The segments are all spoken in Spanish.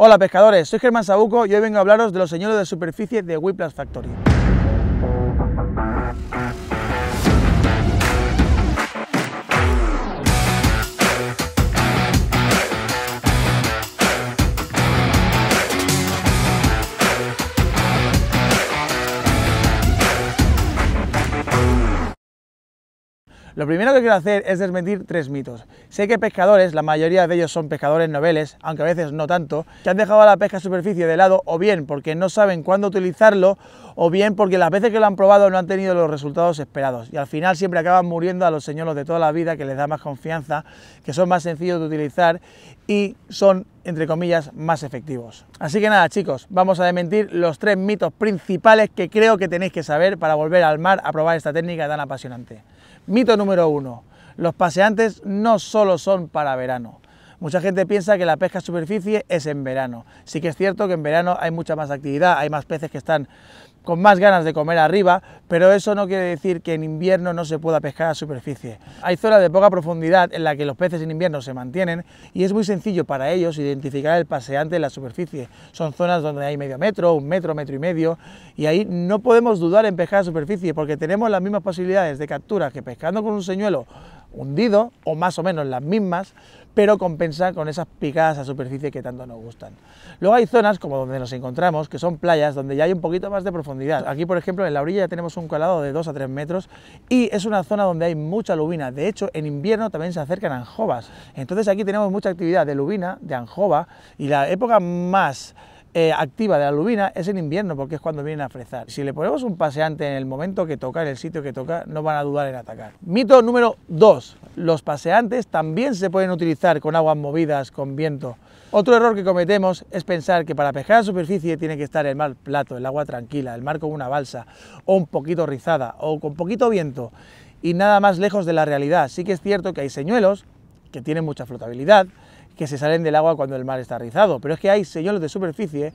Hola pescadores, soy Germán Sabuco y hoy vengo a hablaros de los señuelos de superficie de Whiplash Factory. Lo primero que quiero hacer es desmentir tres mitos. Sé que pescadores, la mayoría de ellos son pescadores noveles, aunque a veces no tanto, que han dejado la pesca superficie de lado o bien porque no saben cuándo utilizarlo o bien porque las veces que lo han probado no han tenido los resultados esperados y al final siempre acaban muriendo a los señuelos de toda la vida que les da más confianza, que son más sencillos de utilizar y son entre comillas, más efectivos. Así que nada, chicos, vamos a desmentir los tres mitos principales que creo que tenéis que saber para volver al mar a probar esta técnica tan apasionante. Mito número uno. Los paseantes no solo son para verano. Mucha gente piensa que la pesca superficie es en verano. Sí que es cierto que en verano hay mucha más actividad, hay más peces que están con más ganas de comer arriba, pero eso no quiere decir que en invierno no se pueda pescar a superficie. Hay zonas de poca profundidad en la que los peces en invierno se mantienen y es muy sencillo para ellos identificar el paseante en la superficie. Son zonas donde hay medio metro, un metro, metro y medio y ahí no podemos dudar en pescar a superficie porque tenemos las mismas posibilidades de captura que pescando con un señuelo hundido o más o menos las mismas, pero compensa con esas picadas a superficie que tanto nos gustan. Luego hay zonas como donde nos encontramos, que son playas donde ya hay un poquito más de profundidad. Aquí, por ejemplo, en la orilla ya tenemos un calado de 2 a 3 metros y es una zona donde hay mucha lubina. De hecho, en invierno también se acercan anjovas. Entonces aquí tenemos mucha actividad de lubina, de anjova y la época más eh, activa de la lubina es en invierno, porque es cuando vienen a frezar. Si le ponemos un paseante en el momento que toca, en el sitio que toca, no van a dudar en atacar. Mito número 2. Los paseantes también se pueden utilizar con aguas movidas, con viento. Otro error que cometemos es pensar que para pescar a superficie tiene que estar el mar plato, el agua tranquila, el mar con una balsa, o un poquito rizada, o con poquito viento, y nada más lejos de la realidad. Sí que es cierto que hay señuelos que tienen mucha flotabilidad, que se salen del agua cuando el mar está rizado, pero es que hay señuelos de superficie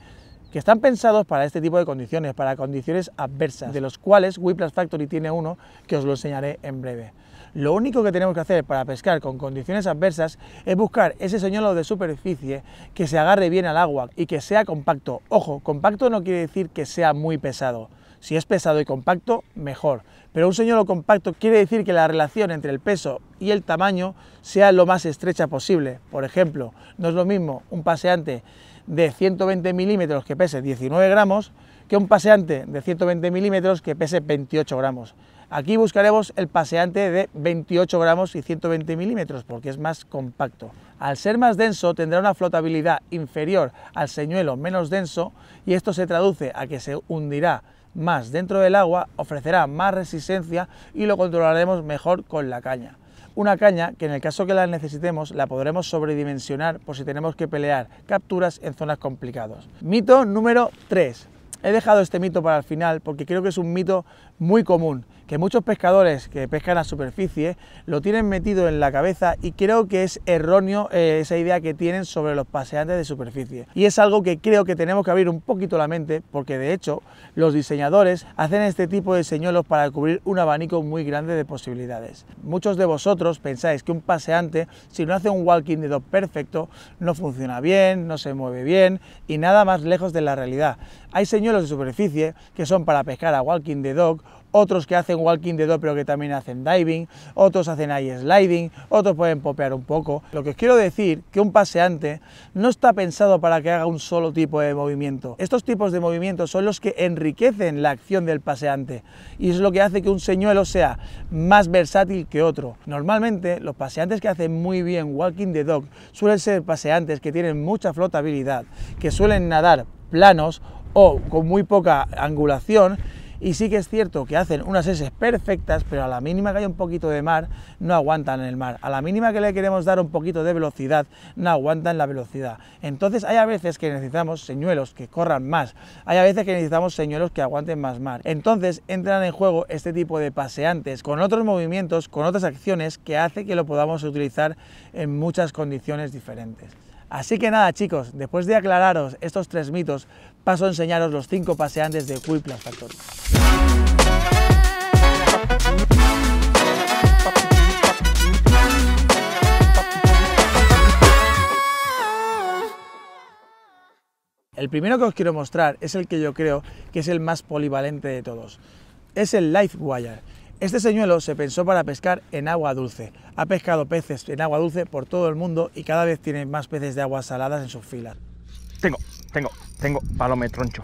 que están pensados para este tipo de condiciones, para condiciones adversas, de los cuales Whiplash Factory tiene uno que os lo enseñaré en breve. Lo único que tenemos que hacer para pescar con condiciones adversas es buscar ese señuelo de superficie que se agarre bien al agua y que sea compacto. Ojo, compacto no quiere decir que sea muy pesado. Si es pesado y compacto, mejor. Pero un señuelo compacto quiere decir que la relación entre el peso y el tamaño sea lo más estrecha posible. Por ejemplo, no es lo mismo un paseante de 120 milímetros que pese 19 gramos que un paseante de 120 milímetros que pese 28 gramos. Aquí buscaremos el paseante de 28 gramos y 120 milímetros porque es más compacto. Al ser más denso tendrá una flotabilidad inferior al señuelo menos denso y esto se traduce a que se hundirá más dentro del agua ofrecerá más resistencia y lo controlaremos mejor con la caña. Una caña que en el caso que la necesitemos la podremos sobredimensionar por si tenemos que pelear capturas en zonas complicadas. Mito número 3. He dejado este mito para el final porque creo que es un mito muy común que muchos pescadores que pescan a superficie lo tienen metido en la cabeza y creo que es erróneo eh, esa idea que tienen sobre los paseantes de superficie. Y es algo que creo que tenemos que abrir un poquito la mente porque de hecho los diseñadores hacen este tipo de señuelos para cubrir un abanico muy grande de posibilidades. Muchos de vosotros pensáis que un paseante si no hace un walking de dos perfecto no funciona bien, no se mueve bien y nada más lejos de la realidad. Hay señuelos de superficie que son para pescar a walking the dog, otros que hacen walking the dog pero que también hacen diving, otros hacen ahí sliding, otros pueden popear un poco. Lo que os quiero decir que un paseante no está pensado para que haga un solo tipo de movimiento. Estos tipos de movimientos son los que enriquecen la acción del paseante y es lo que hace que un señuelo sea más versátil que otro. Normalmente los paseantes que hacen muy bien walking the dog suelen ser paseantes que tienen mucha flotabilidad, que suelen nadar planos o con muy poca angulación y sí que es cierto que hacen unas S perfectas, pero a la mínima que haya un poquito de mar, no aguantan el mar. A la mínima que le queremos dar un poquito de velocidad, no aguantan la velocidad. Entonces hay a veces que necesitamos señuelos que corran más, hay a veces que necesitamos señuelos que aguanten más mar. Entonces entran en juego este tipo de paseantes con otros movimientos, con otras acciones que hace que lo podamos utilizar en muchas condiciones diferentes. Así que nada chicos, después de aclararos estos tres mitos, paso a enseñaros los cinco paseantes de Whiplash Factory. El primero que os quiero mostrar es el que yo creo que es el más polivalente de todos. Es el Lifewire. Este señuelo se pensó para pescar en agua dulce. Ha pescado peces en agua dulce por todo el mundo y cada vez tiene más peces de agua saladas en sus filas. Tengo, tengo, tengo palometroncho.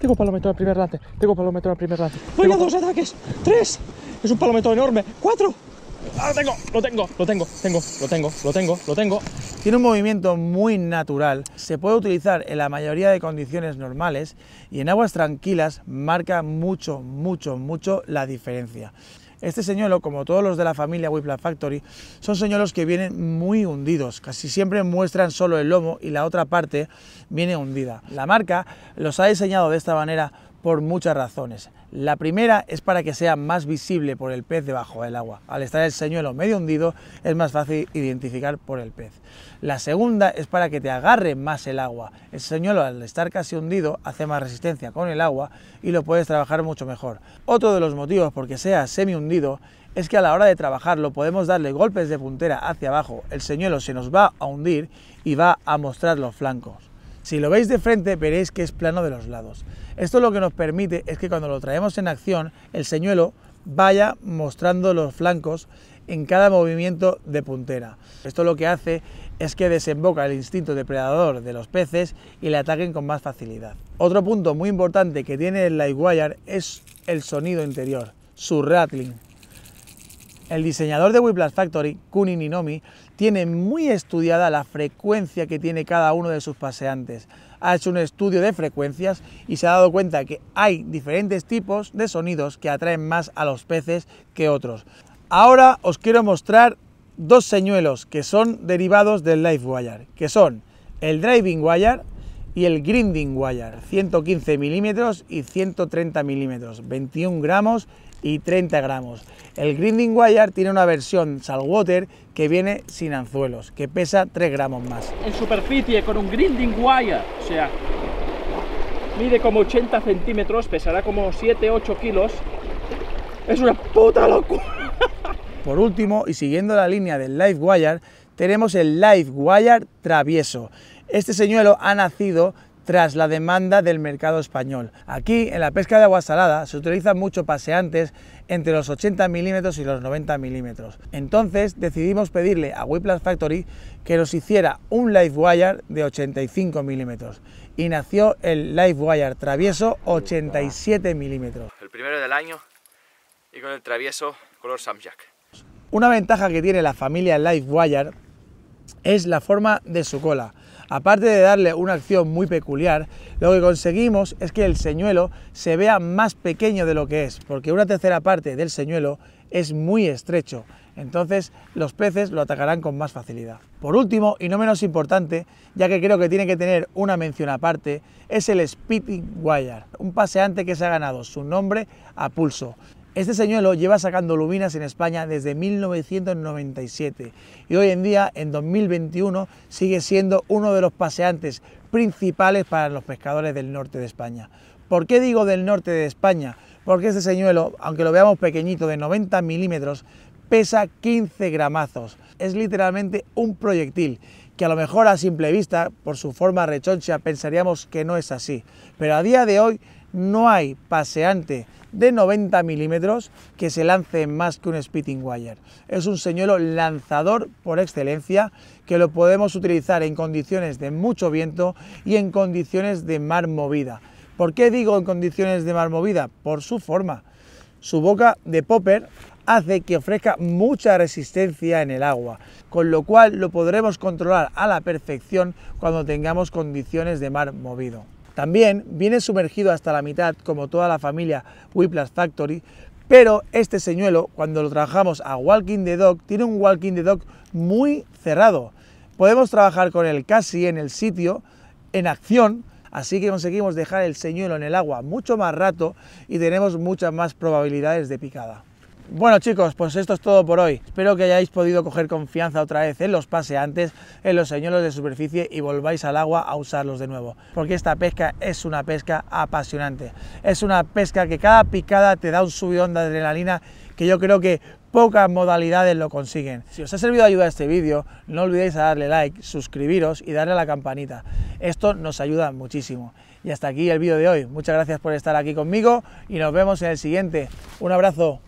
Tengo palometro al primer lance, tengo palometro al primer lance. ¡Venga, dos ataques! ¡Tres! ¡Es un palometón enorme! ¡Cuatro! Ah, lo tengo! ¡Lo tengo! ¡Lo tengo! ¡Tengo! ¡Lo tengo! ¡Lo tengo! ¡Lo tengo! Tiene un movimiento muy natural. Se puede utilizar en la mayoría de condiciones normales y en aguas tranquilas marca mucho, mucho, mucho la diferencia. Este señuelo, como todos los de la familia Whiplash Factory, son señuelos que vienen muy hundidos, casi siempre muestran solo el lomo y la otra parte viene hundida. La marca los ha diseñado de esta manera por muchas razones. La primera es para que sea más visible por el pez debajo del agua. Al estar el señuelo medio hundido es más fácil identificar por el pez. La segunda es para que te agarre más el agua. El señuelo al estar casi hundido hace más resistencia con el agua y lo puedes trabajar mucho mejor. Otro de los motivos por que sea semi hundido es que a la hora de trabajarlo podemos darle golpes de puntera hacia abajo. El señuelo se nos va a hundir y va a mostrar los flancos. Si lo veis de frente veréis que es plano de los lados. Esto lo que nos permite es que cuando lo traemos en acción, el señuelo vaya mostrando los flancos en cada movimiento de puntera. Esto lo que hace es que desemboca el instinto depredador de los peces y le ataquen con más facilidad. Otro punto muy importante que tiene el Lightwire es el sonido interior, su rattling. El diseñador de Whiplash Factory, Kuni Ninomi, tiene muy estudiada la frecuencia que tiene cada uno de sus paseantes. Ha hecho un estudio de frecuencias y se ha dado cuenta que hay diferentes tipos de sonidos que atraen más a los peces que otros. Ahora os quiero mostrar dos señuelos que son derivados del Live Wire, que son el Driving Wire y el grinding wire, 115 milímetros y 130 milímetros, 21 gramos y 30 gramos. El Grinding Wire tiene una versión saltwater que viene sin anzuelos, que pesa 3 gramos más. En superficie con un Grinding Wire, o sea, mide como 80 centímetros, pesará como 7-8 kilos. Es una puta locura. Por último, y siguiendo la línea del Live Wire, tenemos el Live Wire travieso. Este señuelo ha nacido tras la demanda del mercado español. Aquí, en la pesca de agua salada, se utilizan mucho paseantes entre los 80 milímetros y los 90 milímetros. Entonces decidimos pedirle a Whiplash Factory que nos hiciera un live wire de 85 milímetros y nació el live wire travieso 87 milímetros. El primero del año y con el travieso color Samjack. Una ventaja que tiene la familia Live Wire es la forma de su cola. Aparte de darle una acción muy peculiar, lo que conseguimos es que el señuelo se vea más pequeño de lo que es, porque una tercera parte del señuelo es muy estrecho, entonces los peces lo atacarán con más facilidad. Por último, y no menos importante, ya que creo que tiene que tener una mención aparte, es el Spitting Wire, un paseante que se ha ganado su nombre a pulso. Este señuelo lleva sacando luminas en España desde 1997 y hoy en día, en 2021, sigue siendo uno de los paseantes principales para los pescadores del norte de España. ¿Por qué digo del norte de España? Porque este señuelo, aunque lo veamos pequeñito, de 90 milímetros, pesa 15 gramazos. Es literalmente un proyectil que a lo mejor a simple vista, por su forma rechoncha, pensaríamos que no es así. Pero a día de hoy no hay paseante de 90 milímetros que se lance más que un spitting wire. Es un señuelo lanzador por excelencia que lo podemos utilizar en condiciones de mucho viento y en condiciones de mar movida. ¿Por qué digo en condiciones de mar movida? Por su forma. Su boca de popper hace que ofrezca mucha resistencia en el agua, con lo cual lo podremos controlar a la perfección cuando tengamos condiciones de mar movido. También viene sumergido hasta la mitad, como toda la familia Whiplash Factory, pero este señuelo, cuando lo trabajamos a Walking the Dog, tiene un Walking the Dog muy cerrado. Podemos trabajar con él casi en el sitio, en acción, así que conseguimos dejar el señuelo en el agua mucho más rato y tenemos muchas más probabilidades de picada. Bueno chicos, pues esto es todo por hoy. Espero que hayáis podido coger confianza otra vez en los paseantes, en los señuelos de superficie y volváis al agua a usarlos de nuevo. Porque esta pesca es una pesca apasionante. Es una pesca que cada picada te da un subidón de adrenalina que yo creo que pocas modalidades lo consiguen. Si os ha servido de ayuda este vídeo, no olvidéis darle like, suscribiros y darle a la campanita. Esto nos ayuda muchísimo. Y hasta aquí el vídeo de hoy. Muchas gracias por estar aquí conmigo y nos vemos en el siguiente. Un abrazo.